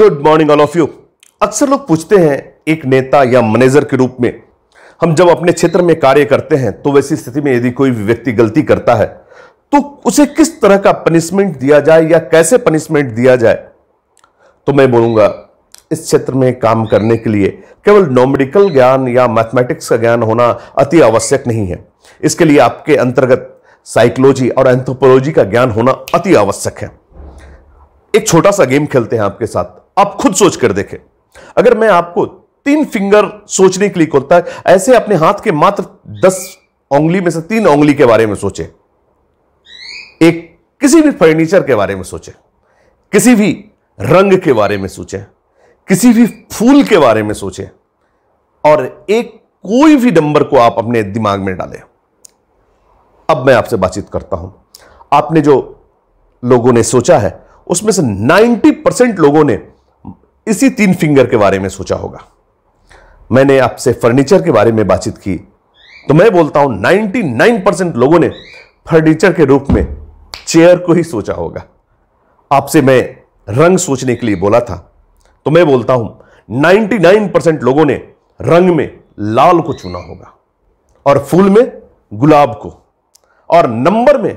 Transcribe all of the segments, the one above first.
good morning all of you अक्सर लोग पूछते हैं एक नेता या मैनेजर के रूप में हम जब अपने क्षेत्र में कार्य करते हैं तो वैसी स्थिति में यदि कोई व्यक्ति गलती करता है तो उसे किस तरह का पनिशमेंट दिया जाए या कैसे पनिशमेंट दिया जाए तो मैं बोलूंगा इस क्षेत्र में काम करने के लिए केवल नॉमेडिकल ज्ञान या मैथमेटिक्स का ज्ञान होना अति आवश्यक नहीं है इसके लिए आपके अंतर्गत साइकोलॉजी और एंथ्रोपोलॉजी का ज्ञान होना अति आवश्यक है एक छोटा सा गेम खेलते हैं आपके साथ आप खुद सोच कर देखें अगर मैं आपको तीन फिंगर सोचने के लिए खोलता ऐसे अपने हाथ के मात्र दस उंगली में से तीन उंगली के बारे में सोचे एक किसी भी फर्नीचर के बारे में सोचे किसी भी रंग के बारे में सोचे किसी भी फूल के बारे में सोचे और एक कोई भी नंबर को आप अपने दिमाग में डालें अब मैं आपसे बातचीत करता हूं आपने जो लोगों ने सोचा है उसमें से 90 परसेंट लोगों ने इसी तीन फिंगर के बारे में सोचा होगा मैंने आपसे फर्नीचर के बारे में बातचीत की तो मैं बोलता हूं 99 परसेंट लोगों ने फर्नीचर के रूप में चेयर को ही सोचा होगा आपसे मैं रंग सोचने के लिए बोला था तो मैं बोलता हूं 99 परसेंट लोगों ने रंग में लाल को चुना होगा और फूल में गुलाब को और नंबर में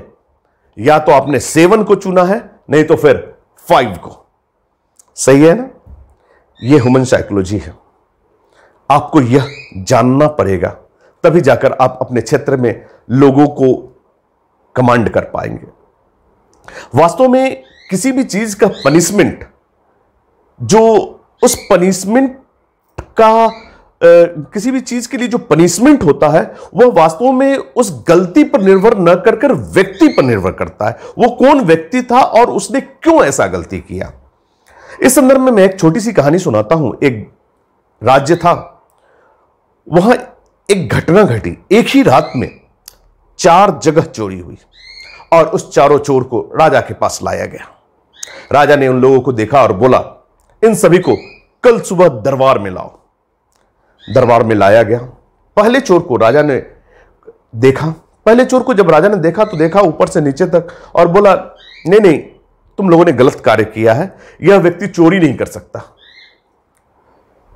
या तो आपने सेवन को चुना है नहीं तो फिर फाइव को सही है ना ये ह्यूमन साइकोलॉजी है आपको यह जानना पड़ेगा तभी जाकर आप अपने क्षेत्र में लोगों को कमांड कर पाएंगे वास्तव में किसी भी चीज का पनिशमेंट जो उस पनिशमेंट का किसी भी चीज के लिए जो पनिशमेंट होता है वह वास्तव में उस गलती पर निर्भर न कर व्यक्ति पर निर्भर करता है वो कौन व्यक्ति था और उसने क्यों ऐसा गलती किया इस संदर्भ में मैं एक छोटी सी कहानी सुनाता हूं एक राज्य था वहां एक घटना घटी एक ही रात में चार जगह चोरी हुई और उस चारों चोर को राजा के पास लाया गया राजा ने उन लोगों को देखा और बोला इन सभी को कल सुबह दरबार में लाओ दरबार में लाया गया पहले चोर को राजा ने देखा पहले चोर को जब राजा ने देखा तो देखा ऊपर से नीचे तक और बोला नहीं नहीं तुम लोगों ने गलत कार्य किया है यह व्यक्ति चोरी नहीं कर सकता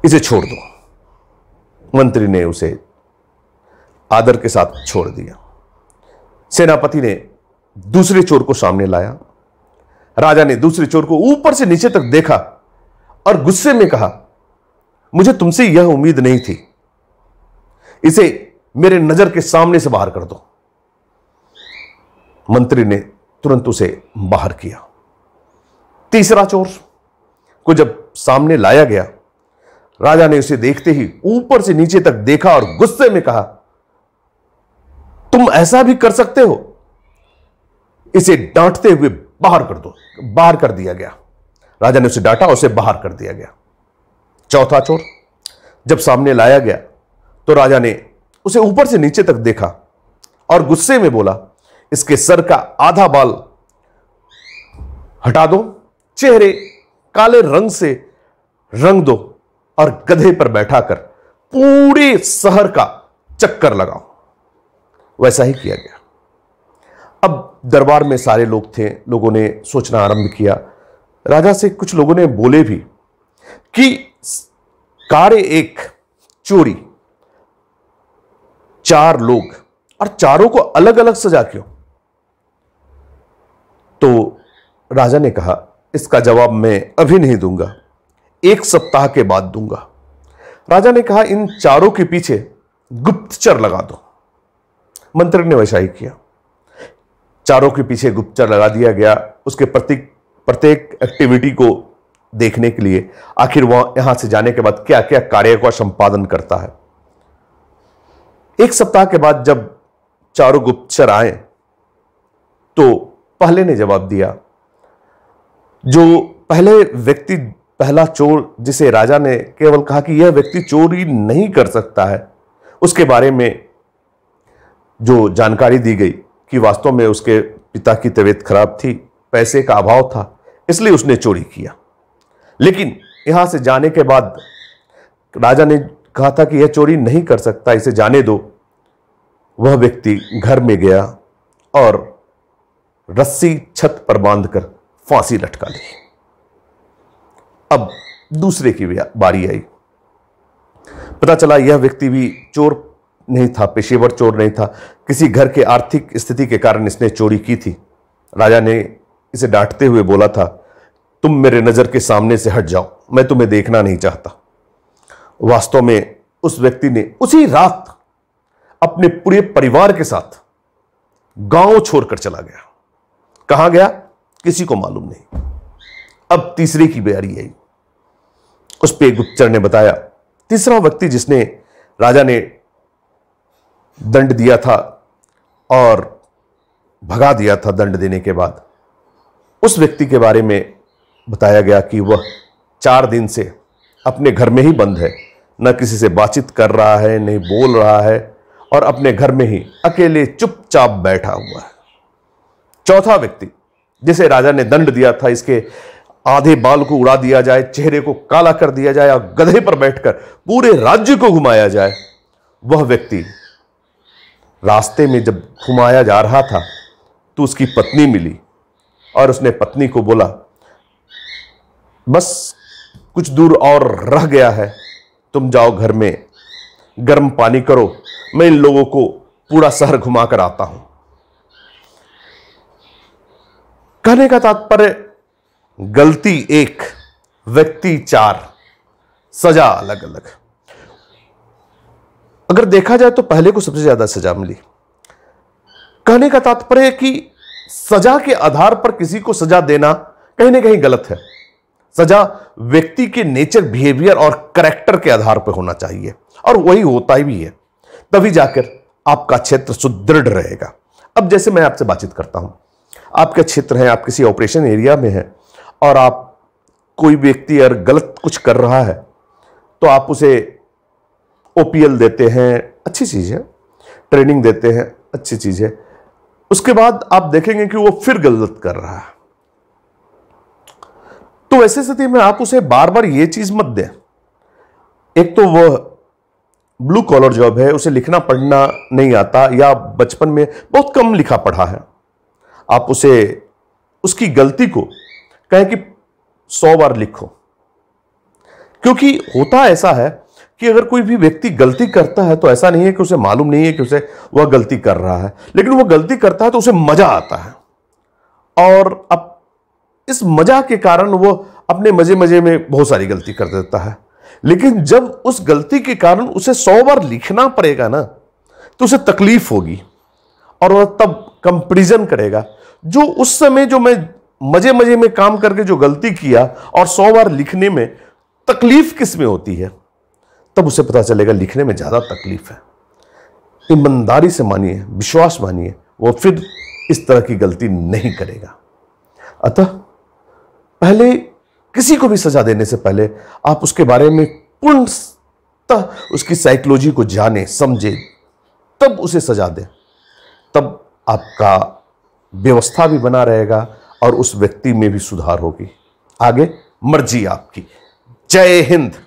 इसे छोड़ दो मंत्री ने उसे आदर के साथ छोड़ दिया सेनापति ने दूसरे चोर को सामने लाया राजा ने दूसरे चोर को ऊपर से नीचे तक देखा और गुस्से में कहा मुझे तुमसे यह उम्मीद नहीं थी इसे मेरे नजर के सामने से बाहर कर दो मंत्री ने तुरंत उसे बाहर किया तीसरा चोर को जब सामने लाया गया राजा ने उसे देखते ही ऊपर से नीचे तक देखा और गुस्से में कहा तुम ऐसा भी कर सकते हो इसे डांटते हुए बाहर कर दो बाहर कर दिया गया राजा ने उसे डांटा उसे बाहर कर दिया गया चौथा चोर जब सामने लाया गया तो राजा ने उसे ऊपर से नीचे तक देखा और गुस्से में बोला इसके सर का आधा बाल हटा दो चेहरे काले रंग से रंग दो और गधे पर बैठा कर पूरे शहर का चक्कर लगाओ वैसा ही किया गया अब दरबार में सारे लोग थे लोगों ने सोचना आरंभ किया राजा से कुछ लोगों ने बोले भी कि कार्य एक चोरी चार लोग और चारों को अलग अलग सजा क्यों तो राजा ने कहा इसका जवाब मैं अभी नहीं दूंगा एक सप्ताह के बाद दूंगा राजा ने कहा इन चारों के पीछे गुप्तचर लगा दो मंत्री ने वैसा ही किया चारों के पीछे गुप्तचर लगा दिया गया उसके प्रत्येक प्रत्येक एक्टिविटी को देखने के लिए आखिर वह यहां से जाने के बाद क्या क्या कार्य का संपादन करता है एक सप्ताह के बाद जब चारों गुप्तचर आए तो पहले ने जवाब दिया जो पहले व्यक्ति पहला चोर जिसे राजा ने केवल कहा कि यह व्यक्ति चोरी नहीं कर सकता है उसके बारे में जो जानकारी दी गई कि वास्तव में उसके पिता की तबीयत खराब थी पैसे का अभाव था इसलिए उसने चोरी किया लेकिन यहाँ से जाने के बाद राजा ने कहा था कि यह चोरी नहीं कर सकता इसे जाने दो वह व्यक्ति घर में गया और रस्सी छत पर बांधकर फांसी लटका ली अब दूसरे की बारी आई पता चला यह व्यक्ति भी चोर नहीं था पेशेवर चोर नहीं था किसी घर के आर्थिक स्थिति के कारण इसने चोरी की थी राजा ने इसे डांटते हुए बोला था तुम मेरे नज़र के सामने से हट जाओ मैं तुम्हें देखना नहीं चाहता वास्तव में उस व्यक्ति ने उसी रात अपने पूरे परिवार के साथ गांव छोड़कर चला गया कहा गया किसी को मालूम नहीं अब तीसरे की बारी आई उस पर गुप्तचर ने बताया तीसरा व्यक्ति जिसने राजा ने दंड दिया था और भगा दिया था दंड देने के बाद उस व्यक्ति के बारे में बताया गया कि वह चार दिन से अपने घर में ही बंद है न किसी से बातचीत कर रहा है नहीं बोल रहा है और अपने घर में ही अकेले चुपचाप बैठा हुआ है चौथा व्यक्ति जिसे राजा ने दंड दिया था इसके आधे बाल को उड़ा दिया जाए चेहरे को काला कर दिया जाए और गधे पर बैठकर पूरे राज्य को घुमाया जाए वह व्यक्ति रास्ते में जब घुमाया जा रहा था तो उसकी पत्नी मिली और उसने पत्नी को बोला बस कुछ दूर और रह गया है तुम जाओ घर में गर्म पानी करो मैं इन लोगों को पूरा शहर घुमा कर आता हूं कहने का तात्पर्य गलती एक व्यक्ति चार सजा अलग अलग अगर देखा जाए तो पहले को सबसे ज्यादा सजा मिली कहने का तात्पर्य कि सजा के आधार पर किसी को सजा देना कहीं ना कहीं गलत है सजा व्यक्ति के नेचर बिहेवियर और करेक्टर के आधार पर होना चाहिए और वही होता ही भी है तभी जाकर आपका क्षेत्र सुदृढ़ रहेगा अब जैसे मैं आपसे बातचीत करता हूं आपके क्षेत्र हैं आप किसी ऑपरेशन एरिया में हैं और आप कोई व्यक्ति अगर गलत कुछ कर रहा है तो आप उसे ओ देते हैं अच्छी चीज़ है ट्रेनिंग देते हैं अच्छी चीज़ है उसके बाद आप देखेंगे कि वो फिर गलत कर रहा है तो ऐसी स्थिति में आप उसे बार बार ये चीज़ मत दें एक तो वह ब्लू कॉलर जॉब है उसे लिखना पढ़ना नहीं आता या बचपन में बहुत कम लिखा पढ़ा है आप उसे उसकी गलती को कहें कि सौ बार लिखो क्योंकि होता ऐसा है कि अगर कोई भी व्यक्ति गलती करता है तो ऐसा नहीं है कि उसे मालूम नहीं है कि उसे वह गलती कर रहा है लेकिन वह गलती करता है तो उसे मज़ा आता है और अब इस मज़ा के कारण वह अपने मज़े मज़े में बहुत सारी गलती कर देता है लेकिन जब उस गलती के कारण उसे सौ बार लिखना पड़ेगा ना तो उसे तकलीफ होगी और वह तब कंपेरिजन करेगा जो उस समय जो मैं मजे मजे में काम करके जो गलती किया और सौ बार लिखने में तकलीफ किस में होती है तब उसे पता चलेगा लिखने में ज़्यादा तकलीफ है ईमानदारी से मानिए विश्वास मानिए वो फिर इस तरह की गलती नहीं करेगा अतः पहले किसी को भी सजा देने से पहले आप उसके बारे में पूर्णतः उसकी साइकोलॉजी को जाने समझे तब उसे सजा दें तब आपका व्यवस्था भी बना रहेगा और उस व्यक्ति में भी सुधार होगी आगे मर्जी आपकी जय हिंद